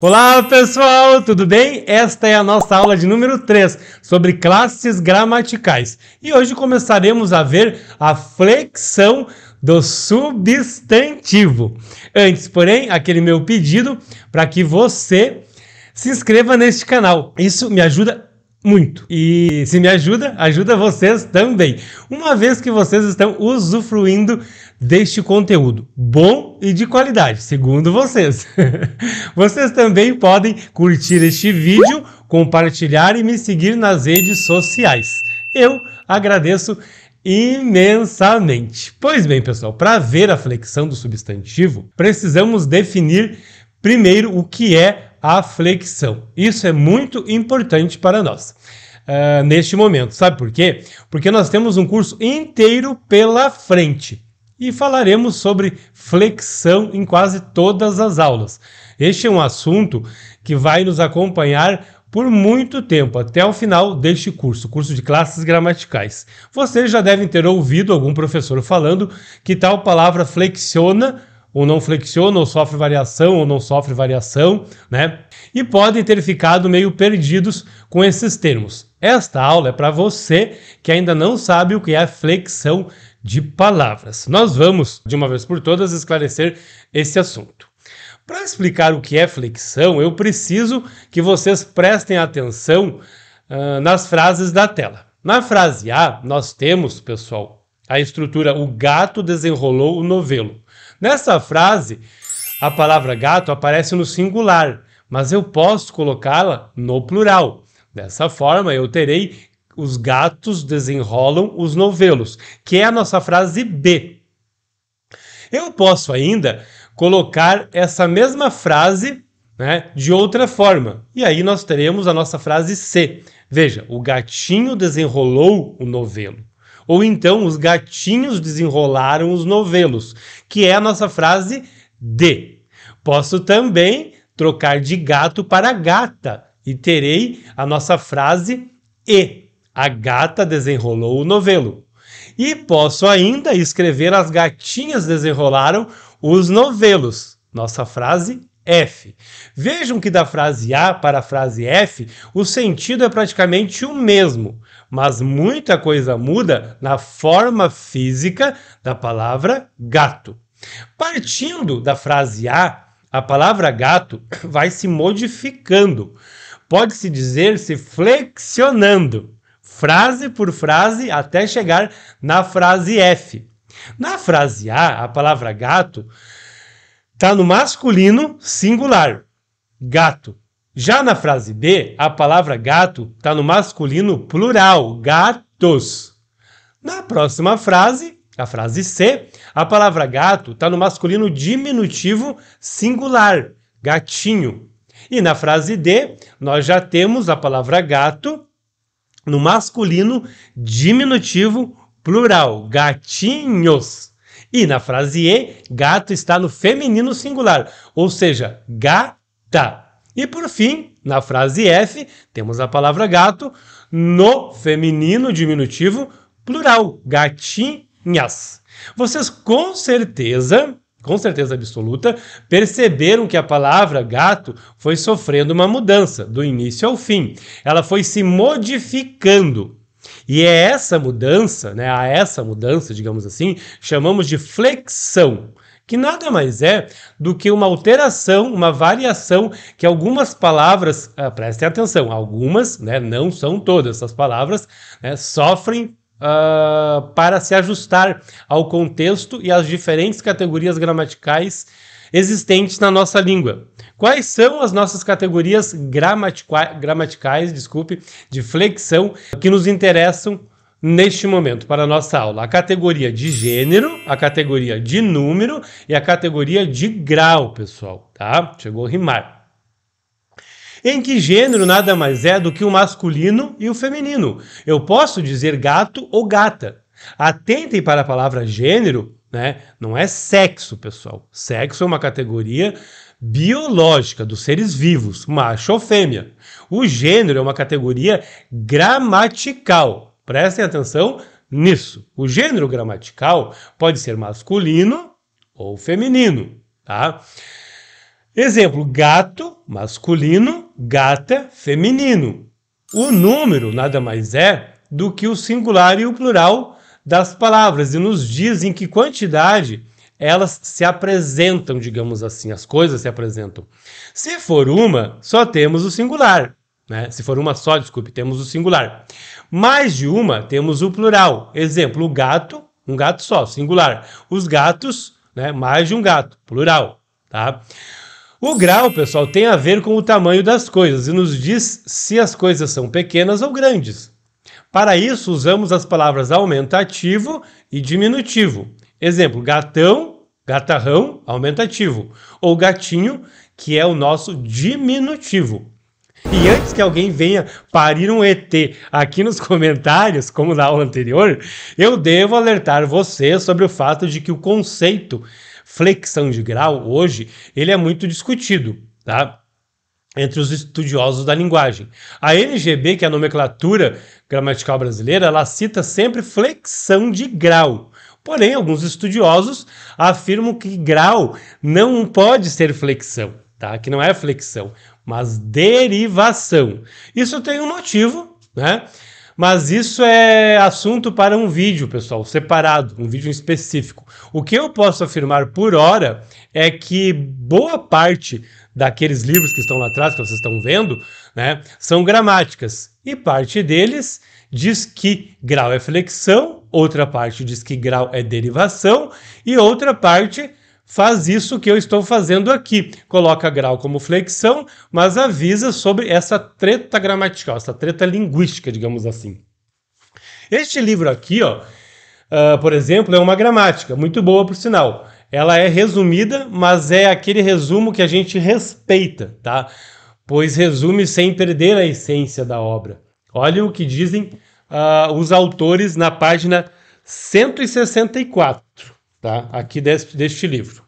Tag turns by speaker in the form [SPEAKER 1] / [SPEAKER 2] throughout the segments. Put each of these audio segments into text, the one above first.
[SPEAKER 1] Olá pessoal, tudo bem? Esta é a nossa aula de número 3 sobre classes gramaticais e hoje começaremos a ver a flexão do substantivo. Antes, porém, aquele meu pedido para que você se inscreva neste canal. Isso me ajuda muito. E se me ajuda, ajuda vocês também. Uma vez que vocês estão usufruindo deste conteúdo bom e de qualidade, segundo vocês. vocês também podem curtir este vídeo, compartilhar e me seguir nas redes sociais. Eu agradeço imensamente. Pois bem, pessoal, para ver a flexão do substantivo, precisamos definir primeiro o que é a flexão. Isso é muito importante para nós. Uh, neste momento. Sabe por quê? Porque nós temos um curso inteiro pela frente e falaremos sobre flexão em quase todas as aulas. Este é um assunto que vai nos acompanhar por muito tempo, até o final deste curso, curso de classes gramaticais. Vocês já devem ter ouvido algum professor falando que tal palavra flexiona ou não flexiona, ou sofre variação, ou não sofre variação, né? E podem ter ficado meio perdidos com esses termos. Esta aula é para você que ainda não sabe o que é flexão de palavras. Nós vamos, de uma vez por todas, esclarecer esse assunto. Para explicar o que é flexão, eu preciso que vocês prestem atenção uh, nas frases da tela. Na frase A, nós temos, pessoal, a estrutura o gato desenrolou o novelo. Nessa frase, a palavra gato aparece no singular, mas eu posso colocá-la no plural. Dessa forma, eu terei os gatos desenrolam os novelos, que é a nossa frase B. Eu posso ainda colocar essa mesma frase né, de outra forma, e aí nós teremos a nossa frase C. Veja, o gatinho desenrolou o novelo. Ou então, os gatinhos desenrolaram os novelos, que é a nossa frase D. Posso também trocar de gato para gata e terei a nossa frase E. A gata desenrolou o novelo. E posso ainda escrever as gatinhas desenrolaram os novelos. Nossa frase F. Vejam que da frase A para a frase F, o sentido é praticamente o mesmo, mas muita coisa muda na forma física da palavra gato. Partindo da frase A, a palavra gato vai se modificando, pode-se dizer se flexionando frase por frase até chegar na frase F. Na frase A, a palavra gato está no masculino singular, gato. Já na frase B, a palavra gato está no masculino plural, gatos. Na próxima frase, a frase C, a palavra gato está no masculino diminutivo singular, gatinho. E na frase D, nós já temos a palavra gato no masculino diminutivo plural, gatinhos. E na frase E, gato está no feminino singular, ou seja, gata. E por fim, na frase F, temos a palavra gato no feminino diminutivo plural, gatinhas. Vocês com certeza com certeza absoluta, perceberam que a palavra gato foi sofrendo uma mudança do início ao fim. Ela foi se modificando. E é essa mudança, né, a essa mudança, digamos assim, chamamos de flexão que nada mais é do que uma alteração, uma variação que algumas palavras, ah, prestem atenção, algumas, né, não são todas as palavras, né, sofrem uh, para se ajustar ao contexto e às diferentes categorias gramaticais existentes na nossa língua. Quais são as nossas categorias gramaticais, desculpe, de flexão que nos interessam neste momento para a nossa aula? A categoria de gênero, a categoria de número e a categoria de grau, pessoal, tá? Chegou a rimar em que gênero nada mais é do que o masculino e o feminino. Eu posso dizer gato ou gata. Atentem para a palavra gênero, né? Não é sexo, pessoal. Sexo é uma categoria biológica dos seres vivos, macho ou fêmea. O gênero é uma categoria gramatical. Prestem atenção nisso. O gênero gramatical pode ser masculino ou feminino, tá? Exemplo: gato masculino, gata feminino. O número nada mais é do que o singular e o plural das palavras e nos diz em que quantidade elas se apresentam, digamos assim, as coisas se apresentam. Se for uma, só temos o singular. Né? Se for uma só, desculpe, temos o singular. Mais de uma, temos o plural. Exemplo: o gato, um gato só, singular. Os gatos, né? mais de um gato, plural. Tá? O grau, pessoal, tem a ver com o tamanho das coisas e nos diz se as coisas são pequenas ou grandes. Para isso, usamos as palavras aumentativo e diminutivo. Exemplo: gatão, gatarrão, aumentativo, ou gatinho, que é o nosso diminutivo. E antes que alguém venha parir um ET aqui nos comentários, como na aula anterior, eu devo alertar você sobre o fato de que o conceito flexão de grau hoje, ele é muito discutido, tá? entre os estudiosos da linguagem. A NGB, que é a nomenclatura gramatical brasileira, ela cita sempre flexão de grau. Porém, alguns estudiosos afirmam que grau não pode ser flexão, tá? Que não é flexão, mas derivação. Isso tem um motivo, né? Mas isso é assunto para um vídeo, pessoal, separado, um vídeo específico. O que eu posso afirmar por hora é que boa parte daqueles livros que estão lá atrás, que vocês estão vendo, né, são gramáticas. E parte deles diz que grau é flexão, outra parte diz que grau é derivação, e outra parte faz isso que eu estou fazendo aqui. Coloca grau como flexão, mas avisa sobre essa treta gramatical, essa treta linguística, digamos assim. Este livro aqui, ó, uh, por exemplo, é uma gramática, muito boa por sinal. Ela é resumida, mas é aquele resumo que a gente respeita, tá? Pois resume sem perder a essência da obra. Olha o que dizem uh, os autores na página 164 tá? Aqui deste, deste livro.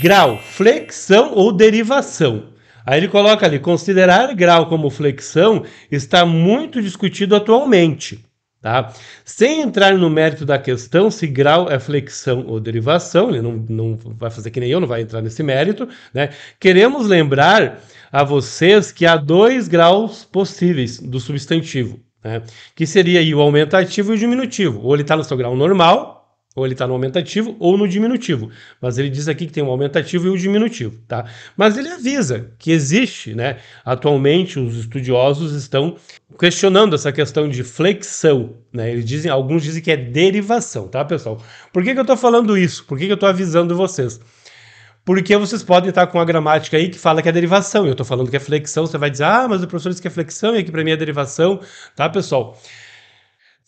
[SPEAKER 1] Grau, flexão ou derivação. Aí ele coloca ali: considerar grau como flexão está muito discutido atualmente. Tá? Sem entrar no mérito da questão se grau é flexão ou derivação, ele não, não vai fazer que nem eu, não vai entrar nesse mérito. Né? Queremos lembrar a vocês que há dois graus possíveis do substantivo, né? que seria o aumentativo e o diminutivo. Ou ele está no seu grau normal, ou ele está no aumentativo ou no diminutivo. Mas ele diz aqui que tem o aumentativo e o diminutivo, tá? Mas ele avisa que existe, né? Atualmente os estudiosos estão questionando essa questão de flexão, né? Eles dizem, alguns dizem que é derivação, tá, pessoal? Por que, que eu estou falando isso? Por que, que eu estou avisando vocês? porque vocês podem estar com a gramática aí que fala que é derivação. Eu estou falando que é flexão, você vai dizer, ah, mas o professor disse que é flexão e aqui para mim é derivação, tá, pessoal?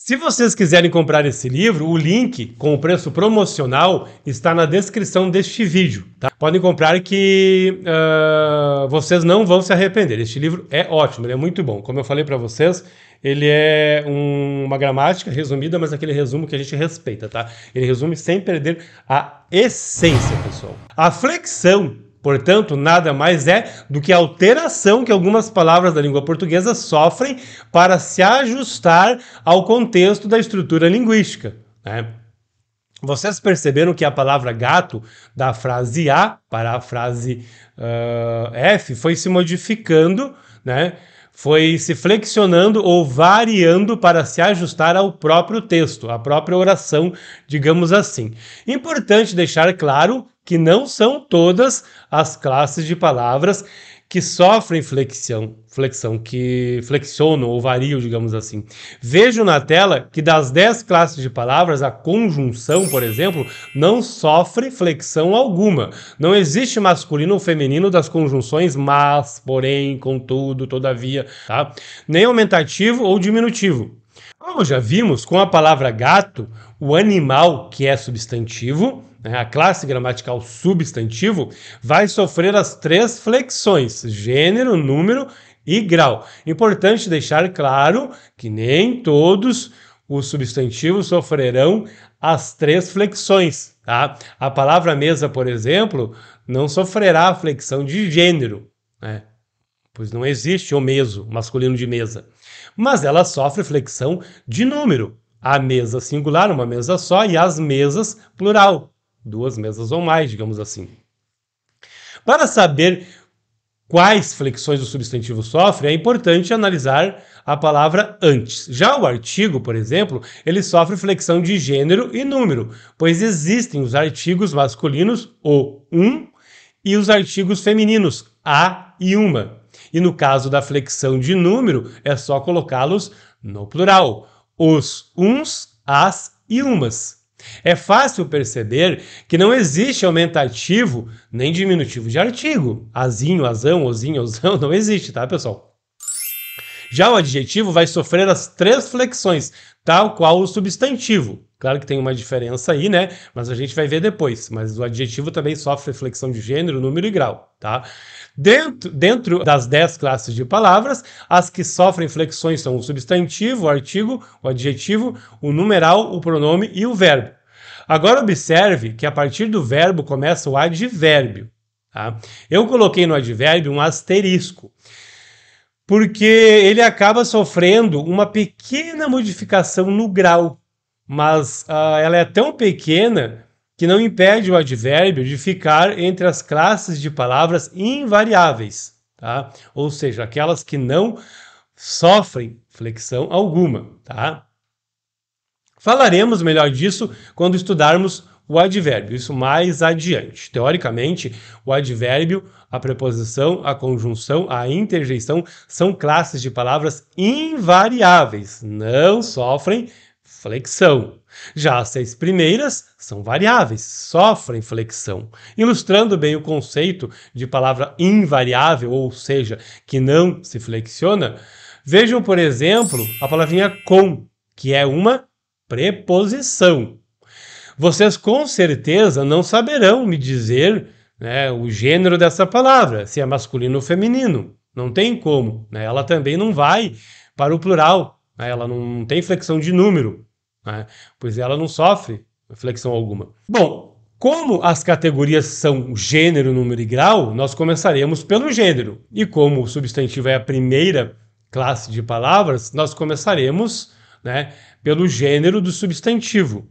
[SPEAKER 1] Se vocês quiserem comprar esse livro, o link com o preço promocional está na descrição deste vídeo. Tá? Podem comprar que uh, vocês não vão se arrepender. Este livro é ótimo, ele é muito bom. Como eu falei para vocês, ele é um, uma gramática resumida, mas aquele resumo que a gente respeita, tá? Ele resume sem perder a essência, pessoal. A flexão Portanto, nada mais é do que a alteração que algumas palavras da língua portuguesa sofrem para se ajustar ao contexto da estrutura linguística. Né? Vocês perceberam que a palavra gato, da frase A para a frase uh, F, foi se modificando, né? foi se flexionando ou variando para se ajustar ao próprio texto, à própria oração, digamos assim. Importante deixar claro que não são todas as classes de palavras que sofrem flexão, flexão, que flexionam ou variam, digamos assim. Vejo na tela que das 10 classes de palavras, a conjunção, por exemplo, não sofre flexão alguma. Não existe masculino ou feminino das conjunções mas, porém, contudo, todavia, tá? Nem aumentativo ou diminutivo. Como já vimos, com a palavra gato, o animal, que é substantivo, né, a classe gramatical substantivo, vai sofrer as três flexões: gênero, número e grau. Importante deixar claro que nem todos os substantivos sofrerão as três flexões, tá? A palavra mesa, por exemplo, não sofrerá a flexão de gênero, né? Pois não existe o meso, masculino de mesa. Mas ela sofre flexão de número. A mesa singular, uma mesa só, e as mesas plural duas mesas ou mais, digamos assim. Para saber quais flexões o substantivo sofre, é importante analisar a palavra antes. Já o artigo, por exemplo, ele sofre flexão de gênero e número, pois existem os artigos masculinos, o um, e os artigos femininos, a e uma. E no caso da flexão de número, é só colocá-los no plural, os uns, as e umas. É fácil perceber que não existe aumentativo nem diminutivo de artigo. Azinho, azão, ozinho, ozão, não existe, tá, pessoal? Já o adjetivo vai sofrer as três flexões, tal qual o substantivo. Claro que tem uma diferença aí, né? Mas a gente vai ver depois. Mas o adjetivo também sofre flexão de gênero, número e grau, tá? Dentro, dentro das dez classes de palavras, as que sofrem flexões são o substantivo, o artigo, o adjetivo, o numeral, o pronome e o verbo. Agora observe que a partir do verbo começa o advérbio. Tá? Eu coloquei no advérbio um asterisco porque ele acaba sofrendo uma pequena modificação no grau, mas uh, ela é tão pequena que não impede o advérbio de ficar entre as classes de palavras invariáveis, tá? Ou seja, aquelas que não sofrem flexão alguma, tá? Falaremos melhor disso quando estudarmos o advérbio, isso mais adiante. Teoricamente, o advérbio, a preposição, a conjunção, a interjeição são classes de palavras invariáveis, não sofrem flexão. Já as seis primeiras são variáveis, sofrem flexão. Ilustrando bem o conceito de palavra invariável, ou seja, que não se flexiona, vejam, por exemplo, a palavrinha com, que é uma preposição. Vocês com certeza não saberão me dizer né, o gênero dessa palavra, se é masculino ou feminino. Não tem como. Né? Ela também não vai para o plural. Né? Ela não tem flexão de número, né? pois ela não sofre flexão alguma. Bom, como as categorias são gênero, número e grau, nós começaremos pelo gênero. E como o substantivo é a primeira classe de palavras, nós começaremos né, pelo gênero do substantivo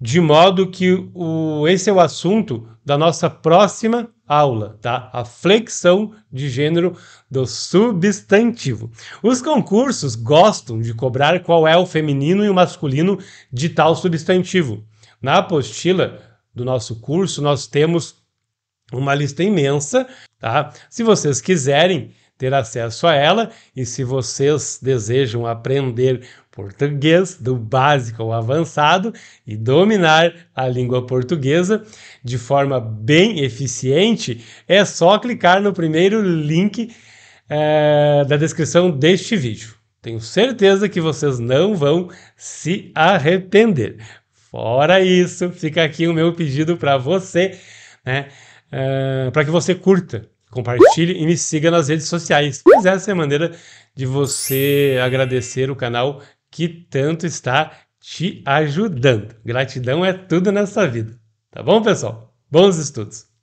[SPEAKER 1] de modo que o, esse é o assunto da nossa próxima aula, tá? A flexão de gênero do substantivo. Os concursos gostam de cobrar qual é o feminino e o masculino de tal substantivo. Na apostila do nosso curso, nós temos uma lista imensa, tá? Se vocês quiserem ter acesso a ela e se vocês desejam aprender português, do básico ao avançado, e dominar a língua portuguesa de forma bem eficiente, é só clicar no primeiro link é, da descrição deste vídeo. Tenho certeza que vocês não vão se arrepender. Fora isso, fica aqui o meu pedido para você, né? É, eh, para que você curta, compartilhe e me siga nas redes sociais. Pois essa é a maneira de você agradecer o canal que tanto está te ajudando. Gratidão é tudo nessa vida. Tá bom, pessoal? Bons estudos!